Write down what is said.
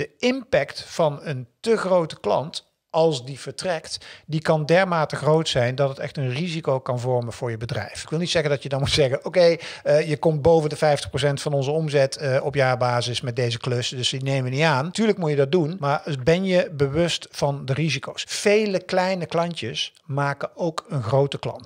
de impact van een te grote klant, als die vertrekt, die kan dermate groot zijn dat het echt een risico kan vormen voor je bedrijf. Ik wil niet zeggen dat je dan moet zeggen, oké, eh, je komt boven de 50% van onze omzet eh, op jaarbasis met deze klus, dus die nemen we niet aan. Tuurlijk moet je dat doen, maar dus ben je bewust van de risico's. Vele kleine klantjes maken ook een grote klant.